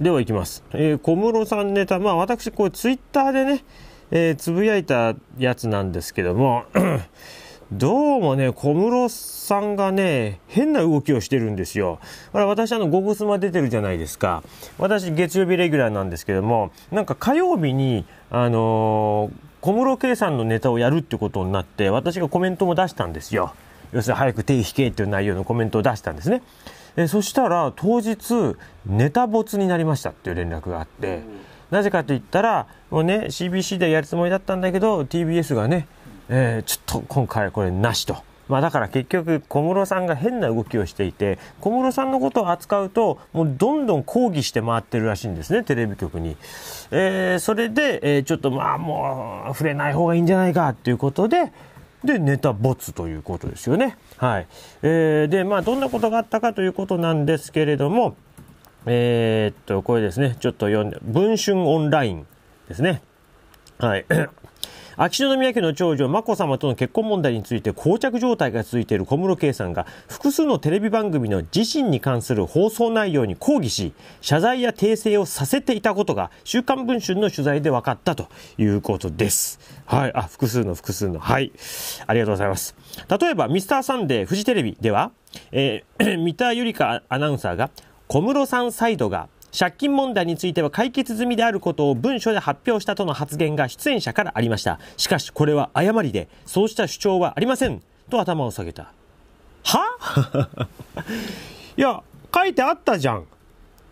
ではいきます。えー、小室さんネタ、まあ私、こツイッターでね、えー、つぶやいたやつなんですけども、どうもね、小室さんがね、変な動きをしてるんですよ。これ、私、あの、ゴゴスマ出てるじゃないですか。私、月曜日レギュラーなんですけども、なんか火曜日に、あのー、小室圭さんのネタをやるってことになって、私がコメントも出したんですよ。要するに、早く手引けっていう内容のコメントを出したんですね。えそしたら当日ネタ没になりましたっていう連絡があって、なぜかと言ったらもうね CBC でやるつもりだったんだけど TBS がね、えー、ちょっと今回これなしと。まあ、だから結局小室さんが変な動きをしていて小室さんのことを扱うともうどんどん抗議して回ってるらしいんですねテレビ局に、えー、それで、えー、ちょっとまあもう触れない方がいいんじゃないかということで、で、ネタ没ということですよね。はい。えー、で、まあ、どんなことがあったかということなんですけれども、えー、っと、これですね、ちょっと読んで、文春オンラインですね。はい。秋篠宮家の長女、眞子さまとの結婚問題について、膠着状態が続いている小室圭さんが、複数のテレビ番組の自身に関する放送内容に抗議し、謝罪や訂正をさせていたことが、週刊文春の取材で分かったということです。はい。あ、複数の複数の。はい。ありがとうございます。例えば、ミスターサンデー、フジテレビでは、えー、三田ゆり香アナウンサーが、小室さんサイドが、借金問題については解決済みであることを文書で発表したとの発言が出演者からありましたしかしこれは誤りでそうした主張はありませんと頭を下げたは いや書いてあったじゃん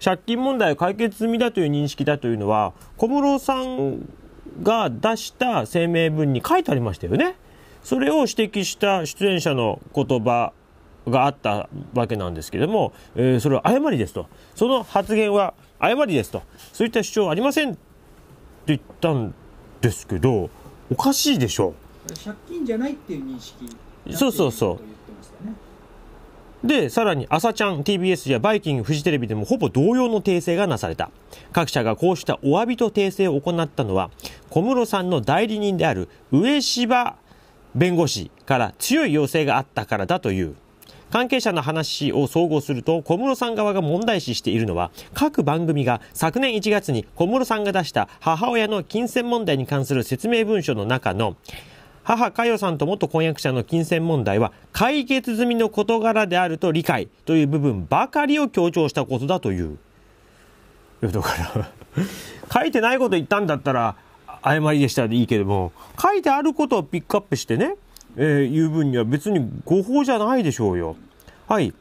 借金問題解決済みだという認識だというのは小室さんが出した声明文に書いてありましたよねそれを指摘した出演者の言葉があったわけなんですけども、えー、それは誤りですと、その発言は誤りですと、そういった主張はありませんって言ったんですけど、おかしいでしょう。借金じゃないっていう認識そうそうそう。で、さらに、朝ちゃん、TBS やバイキング、フジテレビでもほぼ同様の訂正がなされた。各社がこうしたお詫びと訂正を行ったのは、小室さんの代理人である上芝弁護士から強い要請があったからだという。関係者の話を総合すると、小室さん側が問題視しているのは、各番組が昨年1月に小室さんが出した母親の金銭問題に関する説明文書の中の、母佳代さんと元婚約者の金銭問題は解決済みの事柄であると理解という部分ばかりを強調したことだという。だから 書いてないこと言ったんだったら誤りでしたでいいけども書いてあることをピックアップしてねえー、いう分には別に誤報じゃないでしょうよ。はい。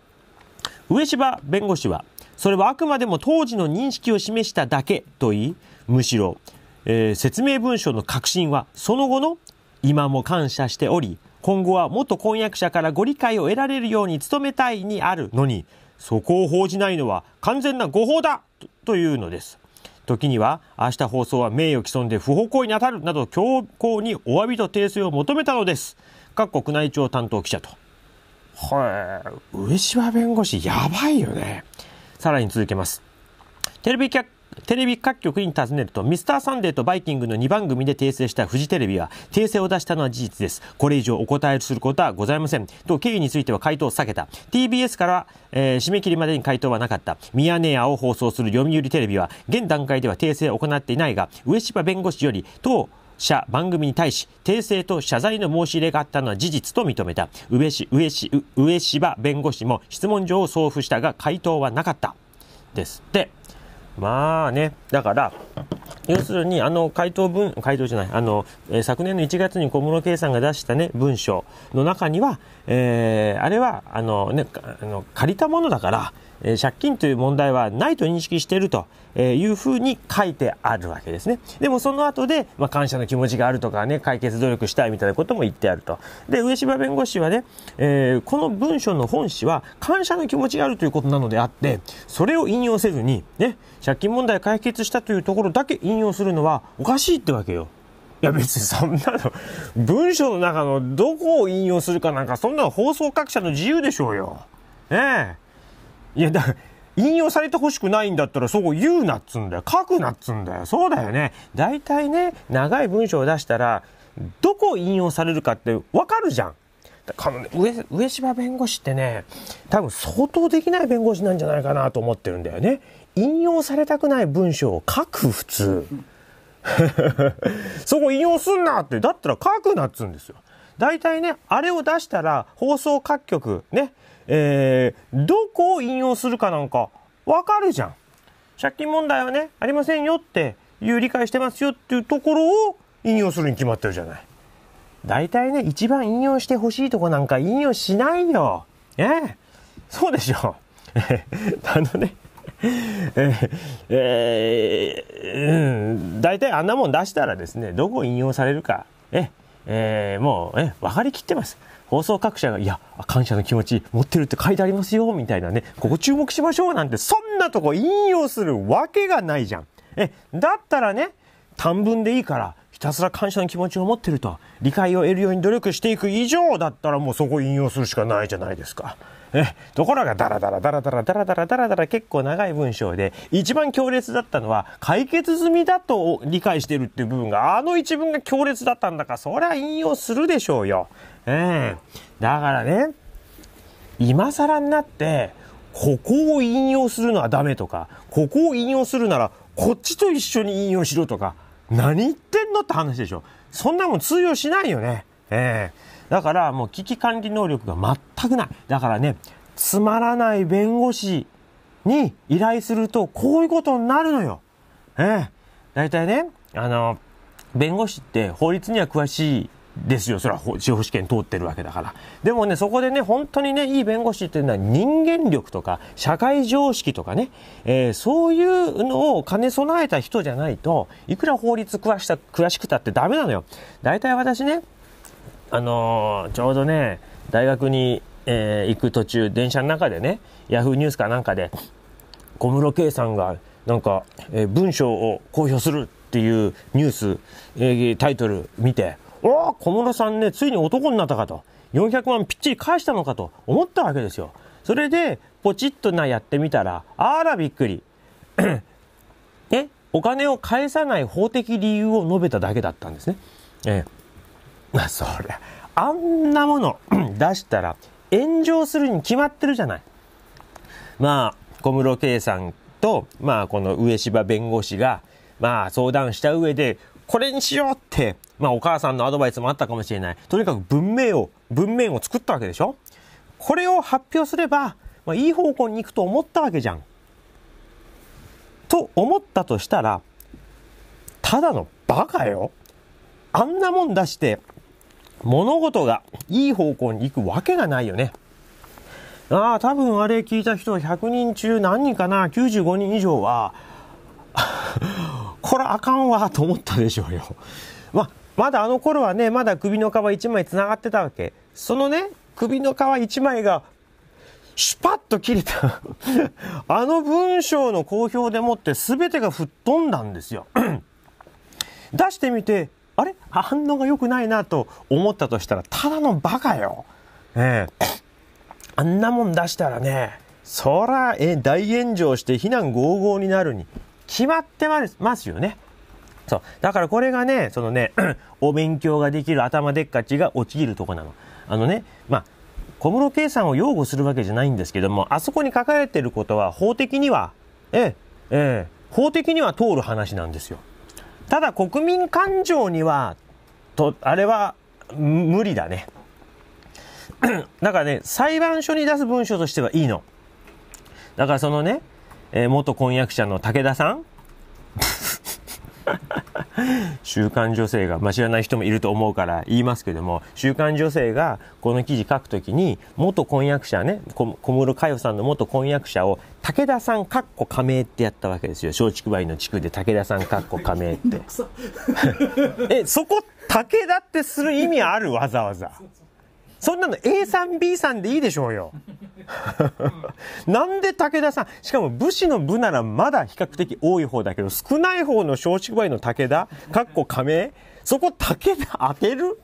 上柴弁護士は、それはあくまでも当時の認識を示しただけと言い、むしろ、えー、説明文書の核心は、その後の今も感謝しており、今後は元婚約者からご理解を得られるように努めたいにあるのに、そこを報じないのは完全な誤報だというのです。時には、明日放送は名誉毀損で不法行為に当たるなど強硬にお詫びと訂正を求めたのです。各国内庁担当記者と。はい、上島弁護士やばいよね。さらに続けます。テレビ客テレビ各局に尋ねると、ミスターサンデーとバイキングの2番組で訂正したフジテレビは、訂正を出したのは事実です。これ以上お答えすることはございません。と、経緯については回答を避けた。TBS から、えー、締め切りまでに回答はなかった。ミヤネ屋を放送する読売テレビは、現段階では訂正を行っていないが、上芝弁護士より、当社番組に対し訂正と謝罪の申し入れがあったのは事実と認めた上し上し上柴弁護士も質問状を送付したが回答はなかったですってまあねだから要するにあの回答文回答じゃないあの、えー、昨年の1月に小室圭さんが出したね文書の中には、えー、あれはあのねあの借りたものだからえー、借金という問題はないと認識しているというふうに書いてあるわけですね。でもその後で、まあ、感謝の気持ちがあるとかね、解決努力したいみたいなことも言ってあると。で、上柴弁護士はね、えー、この文書の本詞は感謝の気持ちがあるということなのであって、それを引用せずに、ね、借金問題解決したというところだけ引用するのはおかしいってわけよ。いや別にそんなの、文章の中のどこを引用するかなんか、そんなの放送各社の自由でしょうよ。ねえ。いや、だ、引用されてほしくないんだったら、そこ言うなっつうんだよ。書くなっつうんだよ。そうだよね。大体ね、長い文章を出したら、どこ引用されるかってわかるじゃん。のね、上上柴弁護士ってね多分相当できない弁護士なんじゃないかなと思ってるんだよね引用されたくない文章を書く普通 そこ引用すんなってだったら書くなっつうんですよ大体ねあれを出したら放送各局ねえー、どこを引用するかなんかわかるじゃん。借金問題はね、ありませんよっていう理解してますよっていうところを引用するに決まってるじゃない。大体ね、一番引用してほしいとこなんか引用しないよ。ええそうでしょ。あのねえー、えー、うん、大体あんなもん出したらですね、どこ引用されるか、え、えー、もう、え、分かりきってます。放送各社が、いや、感謝の気持ち持ってるって書いてありますよ、みたいなね、ここ注目しましょうなんて、そんなとこ引用するわけがないじゃん。え、だったらね、短文でいいから、ひたすら感謝の気持ちを持ってると、理解を得るように努力していく以上だったらもうそこ引用するしかないじゃないですか。え、ところがダラダラダラダラダラダラダラダラ結構長い文章で、一番強烈だったのは、解決済みだと理解してるっていう部分が、あの一文が強烈だったんだから、そりゃ引用するでしょうよ。うん。だからね、今更になって、ここを引用するのはダメとか、ここを引用するなら、こっちと一緒に引用しろとか、何言ってんのって話でしょ。そんなもん通用しないよね。ええー、だからもう危機管理能力が全くない。だからね、つまらない弁護士に依頼すると、こういうことになるのよ。ええー、大体ね、あの、弁護士って法律には詳しいですよ、それは司法試験通ってるわけだから。でもね、そこでね、本当にね、いい弁護士っていうのは人間力とか、社会常識とかね、えー、そういうのを兼ね備えた人じゃないと、いくら法律詳した詳しくたってダメなのよ。大体私ね、あのー、ちょうどね、大学に、えー、行く途中、電車の中でね、ヤフーニュースかなんかで、小室圭さんが、なんか、えー、文章を公表するっていうニュース、えー、タイトル見て、おお、小室さんね、ついに男になったかと。400万ぴっちり返したのかと思ったわけですよ。それで、ポチッとなやってみたら、あらびっくり。え お金を返さない法的理由を述べただけだったんですね。ええ。まあ、そりゃ、あんなもの 出したら炎上するに決まってるじゃない。まあ、小室圭さんと、まあ、この上芝弁護士が、まあ、相談した上で、これにしようって、まあお母さんのアドバイスもあったかもしれない。とにかく文明を、文面を作ったわけでしょこれを発表すれば、まあ、いい方向に行くと思ったわけじゃん。と思ったとしたら、ただのバカよ。あんなもん出して、物事がいい方向に行くわけがないよね。ああ、多分あれ聞いた人100人中何人かな ?95 人以上はこれあかんわと思ったでしょうよ。ま、まだあの頃はね、まだ首の皮1枚繋がってたわけ。そのね、首の皮1枚が、シュパッと切れた あの文章の好評でもって全てが吹っ飛んだんですよ。出してみて、あれ反応が良くないなと思ったとしたら、ただのバカよ。ねえ。あんなもん出したらね、そら、え、大炎上して非難合々になるに決まってますよね。そう。だからこれがね、そのね、お勉強ができる頭でっかちが陥るとこなの。あのね、まあ、小室圭さんを擁護するわけじゃないんですけども、あそこに書かれてることは法的には、ええ、ええ、法的には通る話なんですよ。ただ国民感情には、と、あれは無理だね。だからね、裁判所に出す文書としてはいいの。だからそのね、えー、元婚約者の武田さん 週刊女性が、まあ、知らない人もいると思うから言いますけども、週刊女性がこの記事書くときに、元婚約者ね、小室佳代さんの元婚約者を、武田さんかっこ加盟ってやったわけですよ。松竹梅の地区で武田さんかっこ加盟って。え、そこ、武田ってする意味あるわざわざ。そんなの A さん B さんでいいでしょうよ。なんで武田さん、しかも武士の部ならまだ比較的多い方だけど、少ない方の少子具合の武田、かっこ仮名、そこ武田当てる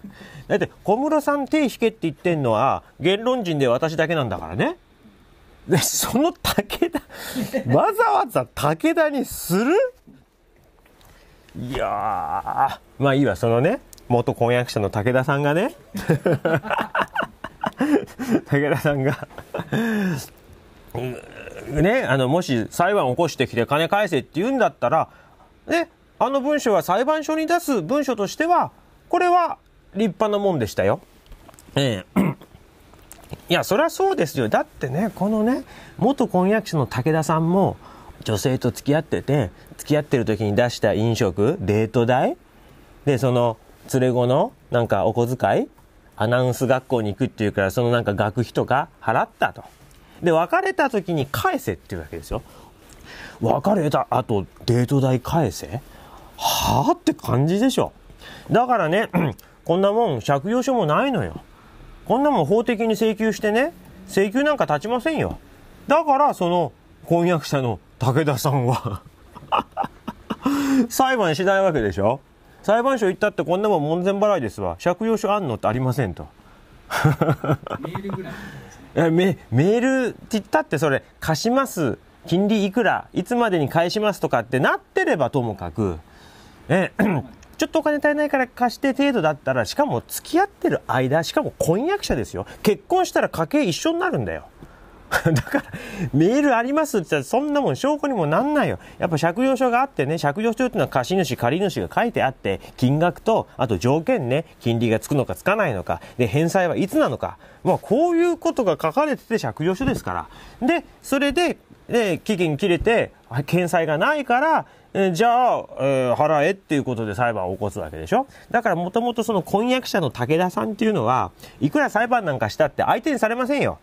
だって小室さん手引けって言ってんのは、言論人で私だけなんだからね。で、その武田、わざわざ武田にするいやー、まあいいわ、そのね、元婚約者の武田さんがね 武田さんがね、あの、もし裁判を起こしてきて金返せって言うんだったら、ね、あの文書は裁判所に出す文書としては、これは立派なもんでしたよ。ええ。いや、そりゃそうですよ。だってね、このね、元婚約者の武田さんも、女性と付き合ってて、付き合ってる時に出した飲食、デート代で、その、連れ子のなんかお小遣いアナウンス学校に行くっていうから、そのなんか学費とか払ったと。で、別れた時に返せっていうわけですよ。別れた後、デート代返せはあって感じでしょ。だからね、こんなもん借用書もないのよ。こんなもん法的に請求してね、請求なんか立ちませんよ。だから、その婚約者の武田さんは 裁判しないわけでしょ裁判所行ったってこんなもん門前払いですわ借用書あんのってありませんとメールぐらいいメ メールって言ったってそれ貸します金利いくらいつまでに返しますとかってなってればともかくえちょっとお金足りないから貸して程度だったらしかも付き合ってる間しかも婚約者ですよ結婚したら家計一緒になるんだよ だから、メールありますって言ったら、そんなもん証拠にもなんないよ。やっぱ借用書があってね、借用書っていうのは貸主、借主が書いてあって、金額と、あと条件ね、金利がつくのかつかないのか、で、返済はいつなのか。まあ、こういうことが書かれてて借用書ですから。で、それで、で、期限切れて、返済がないから、じゃあ、えー、払えっていうことで裁判を起こすわけでしょだからもともとその婚約者の武田さんっていうのは、いくら裁判なんかしたって相手にされませんよ。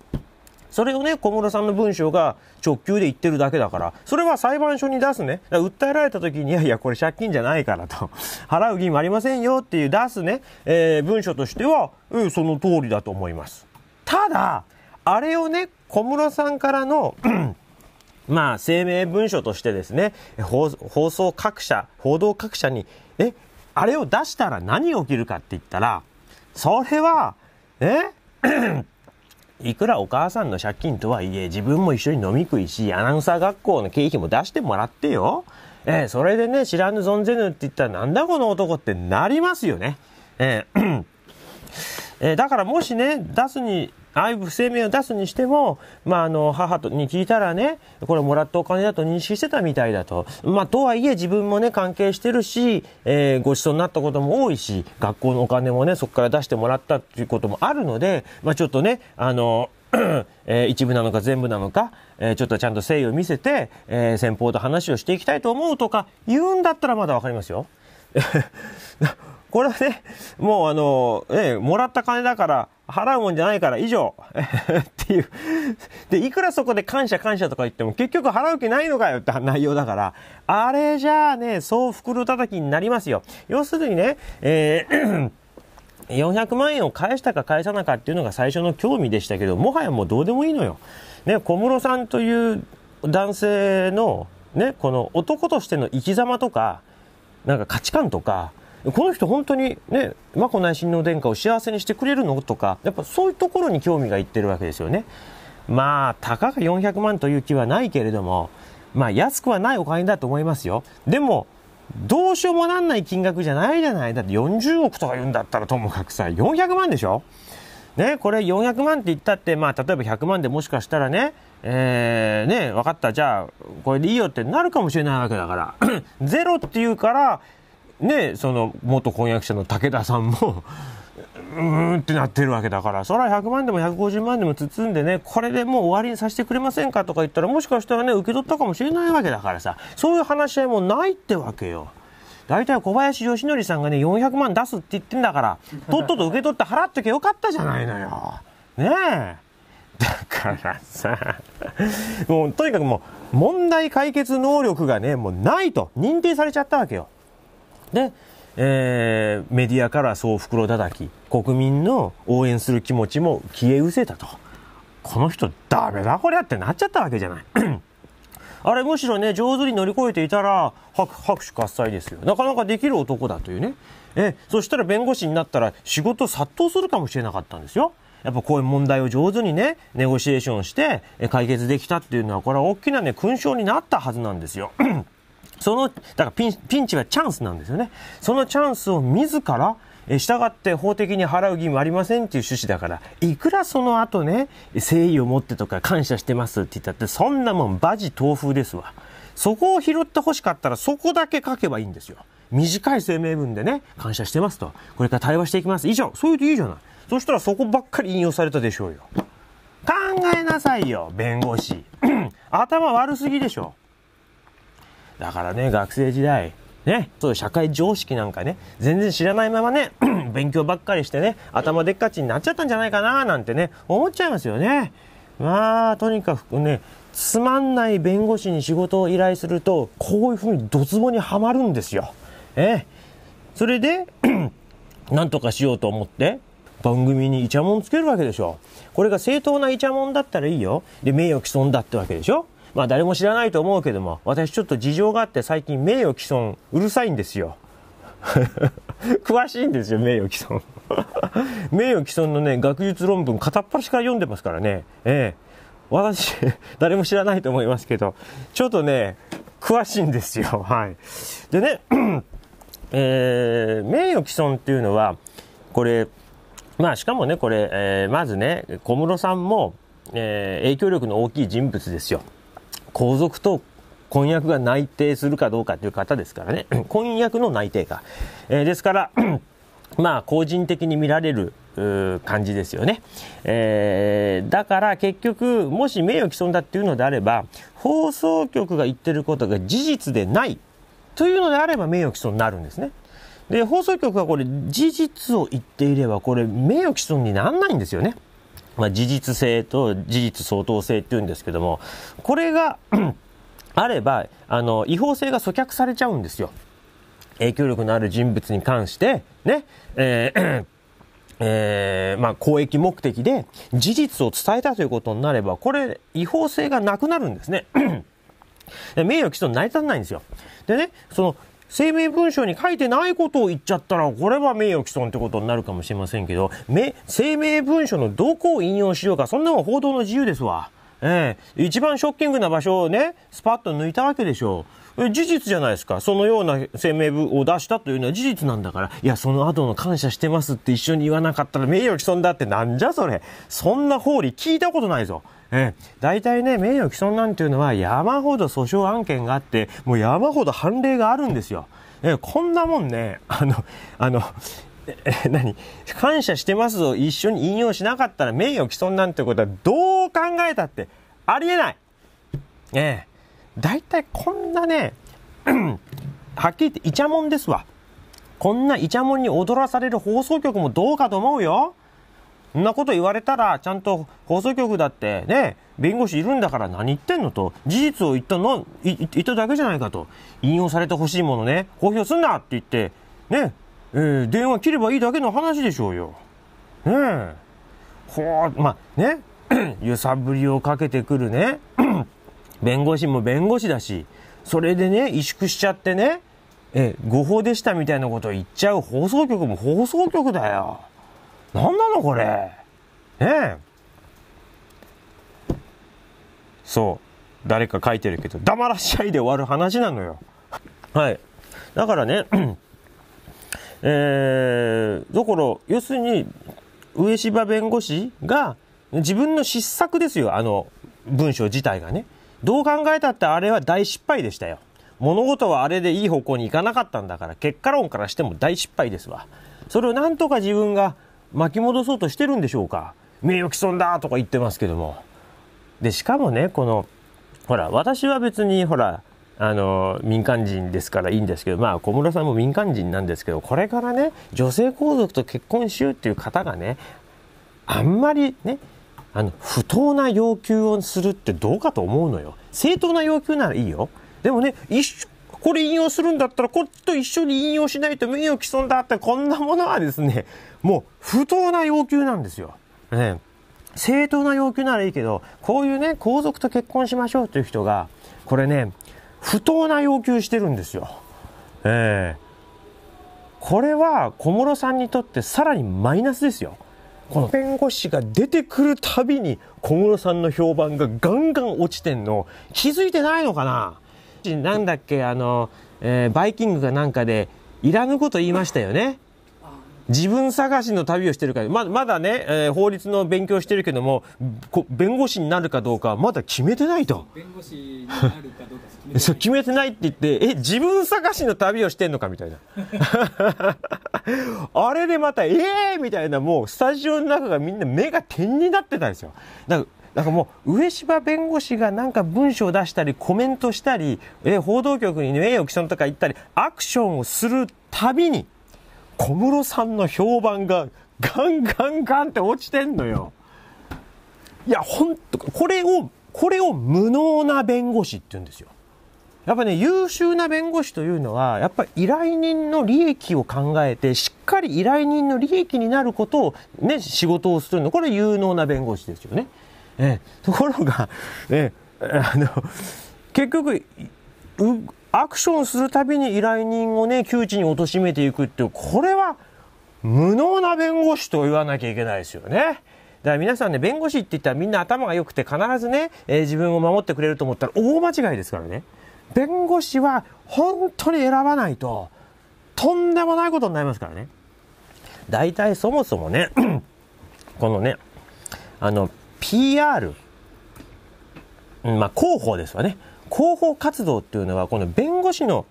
それをね、小室さんの文章が直球で言ってるだけだから、それは裁判所に出すね。訴えられた時に、いやいや、これ借金じゃないからと。払う義務ありませんよっていう出すね、えー、文書としては、うん、その通りだと思います。ただ、あれをね、小室さんからの、まあ、声明文書としてですね、放送各社、報道各社に、え、あれを出したら何起きるかって言ったら、それは、えいくらお母さんの借金とはいえ、自分も一緒に飲み食いし、アナウンサー学校の経費も出してもらってよ。えー、それでね、知らぬ存ぜぬって言ったら、なんだこの男ってなりますよね。えーえー、だからもしね、出すにああいう声明を出すにしても、まあ、あの、母に聞いたらね、これもらったお金だと認識してたみたいだと。まあ、とはいえ自分もね、関係してるし、えー、ご馳走になったことも多いし、学校のお金もね、そこから出してもらったっていうこともあるので、まあ、ちょっとね、あの、えー、一部なのか全部なのか、えー、ちょっとちゃんと誠意を見せて、えー、先方と話をしていきたいと思うとか言うんだったらまだわかりますよ。これはね、もうあの、ええ、もらった金だから、払うもんじゃないから以上 っていう。で、いくらそこで感謝感謝とか言っても結局払う気ないのかよって内容だから、あれじゃあね、そう袋叩きになりますよ。要するにね、えー400 万円を返したか返さなかっていうのが最初の興味でしたけど、もはやもうどうでもいいのよ。ね、小室さんという男性の、ね、この男としての生き様とか、なんか価値観とか、この人本当にね、眞子内親王殿下を幸せにしてくれるのとか、やっぱそういうところに興味がいってるわけですよね。まあ、たかが400万という気はないけれども、まあ、安くはないお金だと思いますよ。でも、どうしようもなんない金額じゃないじゃない。だって40億とか言うんだったらともかくさ、400万でしょね、これ400万って言ったって、まあ、例えば100万でもしかしたらね、えー、ね、分かった、じゃあ、これでいいよってなるかもしれないわけだから。ゼロって言うから、ね、その元婚約者の武田さんもうーんってなってるわけだから、そは100万でも150万でも包んでね、これでもう終わりにさせてくれませんかとか言ったら、もしかしたらね、受け取ったかもしれないわけだからさ、そういう話し合いもないってわけよ。大体小林義則さんがね、400万出すって言ってんだから、とっとと受け取って払っときゃよかったじゃないのよ。ねえ。だからさ、もうとにかくもう、問題解決能力がね、もうないと認定されちゃったわけよ。で、えー、メディアからそう袋叩き、国民の応援する気持ちも消え失せたと。この人ダメだこりゃってなっちゃったわけじゃない。あれむしろね、上手に乗り越えていたら、拍手喝采ですよ。なかなかできる男だというね。え、そしたら弁護士になったら仕事殺到するかもしれなかったんですよ。やっぱこういう問題を上手にね、ネゴシエーションして解決できたっていうのは、これは大きなね、勲章になったはずなんですよ。その、だからピンピンチはチャンスなんですよね。そのチャンスを自ら、え従って法的に払う義務ありませんっていう趣旨だから、いくらその後ね、誠意を持ってとか感謝してますって言ったって、そんなもん馬事豆腐ですわ。そこを拾ってほしかったら、そこだけ書けばいいんですよ。短い声明文でね、感謝してますと。これから対話していきます。以上。そういうといいじゃない。そしたらそこばっかり引用されたでしょうよ。考えなさいよ、弁護士。頭悪すぎでしょ。だからね、学生時代、ね、そういう社会常識なんかね、全然知らないままね、勉強ばっかりしてね、頭でっかちになっちゃったんじゃないかななんてね、思っちゃいますよね。まあ、とにかくね、つまんない弁護士に仕事を依頼すると、こういうふうにドツボにはまるんですよ。ええ。それで、なんとかしようと思って、番組にイチャモンつけるわけでしょ。これが正当なイチャモンだったらいいよ。で、名誉毀損だってわけでしょ。まあ誰も知らないと思うけども、私ちょっと事情があって最近名誉毀損うるさいんですよ。詳しいんですよ、名誉毀損。名誉毀損のね、学術論文片っ端から読んでますからね。ええ私、誰も知らないと思いますけど、ちょっとね、詳しいんですよ。はい。でね、えー、名誉毀損っていうのは、これ、まあしかもね、これ、えー、まずね、小室さんも、えー、影響力の大きい人物ですよ。皇族と婚約が内定するかどうかという方ですからね、婚約の内定か。えー、ですから、まあ、個人的に見られる感じですよね、えー、だから結局もし名誉毀損だっていうのであれば放送局が言ってることが事実でないというのであれば名誉毀損になるんですねで放送局がこれ事実を言っていればこれ名誉毀損にならないんですよねまあ、事実性と事実相当性っていうんですけども、これが あれば、あの、違法性が阻却されちゃうんですよ。影響力のある人物に関して、ね、えーえー、まあ、公益目的で事実を伝えたということになれば、これ、違法性がなくなるんですね。名誉毀損成り立たないんですよ。でね、その声明文書に書いてないことを言っちゃったら、これは名誉毀損ってことになるかもしれませんけど、声明文書のどこを引用しようか、そんなの報道の自由ですわ。ええ、一番ショッキングな場所をね、スパッと抜いたわけでしょう。事実じゃないですか。そのような声明を出したというのは事実なんだから、いや、その後の感謝してますって一緒に言わなかったら名誉毀損だってなんじゃそれ。そんな法理聞いたことないぞ。ええ、大体ね、名誉毀損なんていうのは山ほど訴訟案件があって、もう山ほど判例があるんですよ。ええ、こんなもんね、あの、あの、え、何感謝してますを一緒に引用しなかったら名誉毀損なんてことはどう考えたってありえない。ええ。大体こんなね、はっきり言ってイチャモンですわ。こんなイチャモンに踊らされる放送局もどうかと思うよ。そんなこと言われたら、ちゃんと放送局だってね、弁護士いるんだから何言ってんのと、事実を言ったの、言っただけじゃないかと、引用されてほしいものね、公表すんなって言って、ね、えー、電話切ればいいだけの話でしょうよ。ねえ。ほう、まあ、ね、揺さぶりをかけてくるね、弁護士も弁護士だし、それでね、萎縮しちゃってね、え、誤報でしたみたいなことを言っちゃう放送局も放送局だよ。なんなのこれ。ねえ。そう。誰か書いてるけど、黙らしちゃいで終わる話なのよ。はい。だからね、えー、だから、要するに、上柴弁護士が、自分の失策ですよ、あの文章自体がね。どう考えたってあれは大失敗でしたよ。物事はあれでいい方向に行かなかったんだから結果論からしても大失敗ですわそれをなんとか自分が巻き戻そうとしてるんでしょうか名誉毀損だとか言ってますけどもでしかもねこのほら私は別にほらあの民間人ですからいいんですけどまあ小室さんも民間人なんですけどこれからね女性皇族と結婚しようっていう方がねあんまりねあの不当な要求をするってどうかと思うのよ正当な要求ならいいよでもね一これ引用するんだったらこっちと一緒に引用しないと名誉毀損だってこんなものはですねもう不当な要求なんですよ、ね、正当な要求ならいいけどこういうね皇族と結婚しましょうという人がこれね不当な要求してるんですよええー、これは小室さんにとってさらにマイナスですよこの弁護士が出てくるたびに小室さんの評判がガンガン落ちてんの気づいてないのかななんだっけあの、えー、バイキングかなんかでいらぬこと言いましたよね自分探しの旅をしてるかままだね、えー、法律の勉強してるけどもこ、弁護士になるかどうか、まだ決めてないと。決めてない。そう、決めてないって言って、え、自分探しの旅をしてんのかみたいな。あれでまた、ええー、みたいな、もう、スタジオの中がみんな目が点になってたんですよ。だからだからもう、上柴弁護士がなんか文章を出したり、コメントしたり、え報道局に名誉毀損とか言ったり、アクションをするたびに、小室さんの評判がガンガンガンって落ちてんのよ。いや、ほんと、これを、これを無能な弁護士って言うんですよ。やっぱね、優秀な弁護士というのは、やっぱ依頼人の利益を考えて、しっかり依頼人の利益になることを、ね、仕事をするの。これ有能な弁護士ですよね。ええ、ところが、ええ、あの、結局、アクションするたびに依頼人をね、窮地に貶めていくっていう、これは無能な弁護士と言わなきゃいけないですよね。だから皆さんね、弁護士って言ったらみんな頭が良くて必ずね、えー、自分を守ってくれると思ったら大間違いですからね。弁護士は本当に選ばないと、とんでもないことになりますからね。大体そもそもね、このね、あの、PR、まあ、広報ですわね。広報活動っていうのは、この弁護士の、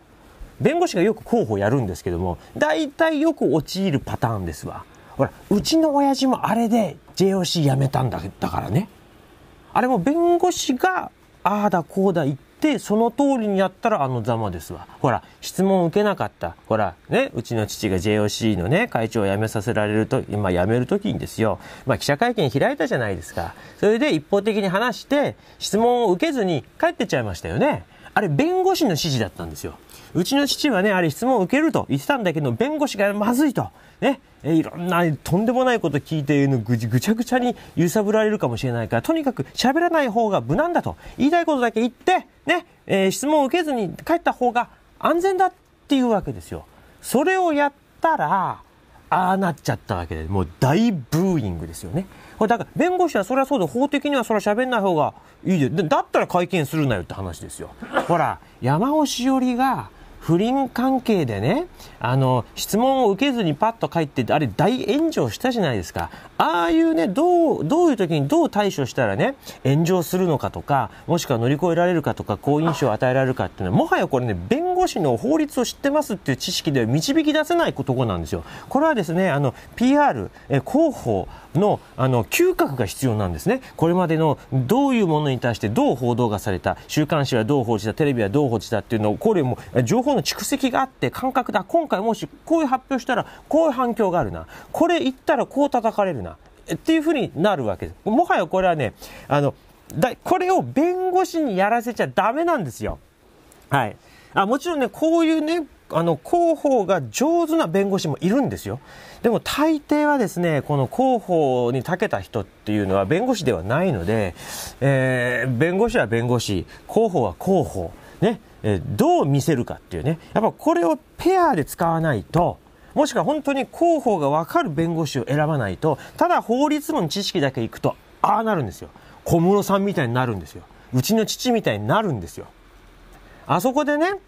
弁護士がよく広報やるんですけども、大体よく陥るパターンですわ。ほら、うちの親父もあれで JOC 辞めたんだだからね。あれも弁護士が、ああだこうだ言ってで、、その通りにやったらあのざまですわ。ほら、質問受けなかった。ほら、ね、うちの父が JOC のね、会長を辞めさせられると、今辞める時にですよ、まあ記者会見開いたじゃないですか。それで一方的に話して、質問を受けずに帰ってっちゃいましたよね。あれ、弁護士の指示だったんですよ。うちの父はね、あれ質問を受けると言ってたんだけど、弁護士がまずいと。ね、えいろんなとんでもないこと聞いてぐぐちゃぐちゃに揺さぶられるかもしれないから、とにかく喋らない方が無難だと、言いたいことだけ言って、ね、えー、質問を受けずに帰った方が安全だっていうわけですよ。それをやったら、ああなっちゃったわけで、もう大ブーイングですよね。これだから弁護士はそれはそうで法的にはそれは喋んない方がいいでだったら会見するなよって話ですよ。ほら、山尾しおりが不倫関係でね、あの、質問を受けずにパッと帰って、あれ大炎上したじゃないですか。ああいうね、どう、どういう時にどう対処したらね、炎上するのかとか、もしくは乗り越えられるかとか、好印象を与えられるかっていうのは、もはやこれね、弁護士の法律を知ってますっていう知識では導き出せないところなんですよ。これはですね、あの、PR、え広報の、あの、嗅覚が必要なんですね。これまでのどういうものに対してどう報道がされた、週刊誌はどう報じた、テレビはどう報じたっていうのを、これも情報の蓄積があって感覚だ。今回もしこういう発表したら、こういう反響があるな。これ言ったらこう叩かれるな。っていうふうになるわけです。もはやこれはね、あの、だこれを弁護士にやらせちゃダメなんですよ。はい。あもちろんね、こういうね、あの、広報が上手な弁護士もいるんですよ。でも大抵はですね、この広報に長けた人っていうのは弁護士ではないので、えー、弁護士は弁護士、広報は広報、ね、えー、どう見せるかっていうね、やっぱこれをペアで使わないと、もしくは本当に広報がわかる弁護士を選ばないと、ただ法律の知識だけいくと、ああなるんですよ。小室さんみたいになるんですよ。うちの父みたいになるんですよ。あそこでね、ね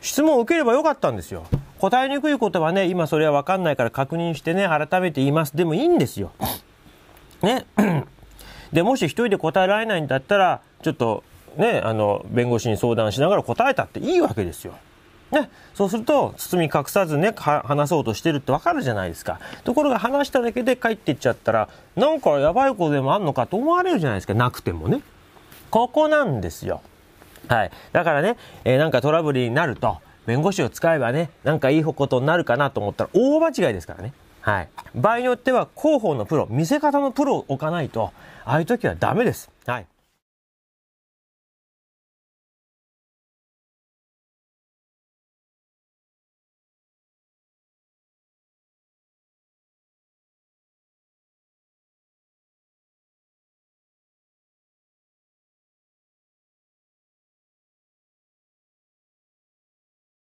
質問を受ければよかったんですよ。答えにくいことはね、今それはわかんないから確認してね、改めて言います。でもいいんですよ。ね。で、もし一人で答えられないんだったら、ちょっと、ね、あの、弁護士に相談しながら答えたっていいわけですよ。ね、そうすると包み隠さずね話そうとしてるって分かるじゃないですかところが話しただけで帰っていっちゃったらなんかやばいことでもあんのかと思われるじゃないですかなくてもねここなんですよはい。だからね、えー、なんかトラブルになると、弁護士を使えばね、なんかいいことになるかなと思ったら大間違いですからね。はい。場合によっては広報のプロ、見せ方のプロを置かないと、ああいう時はダメです。はい。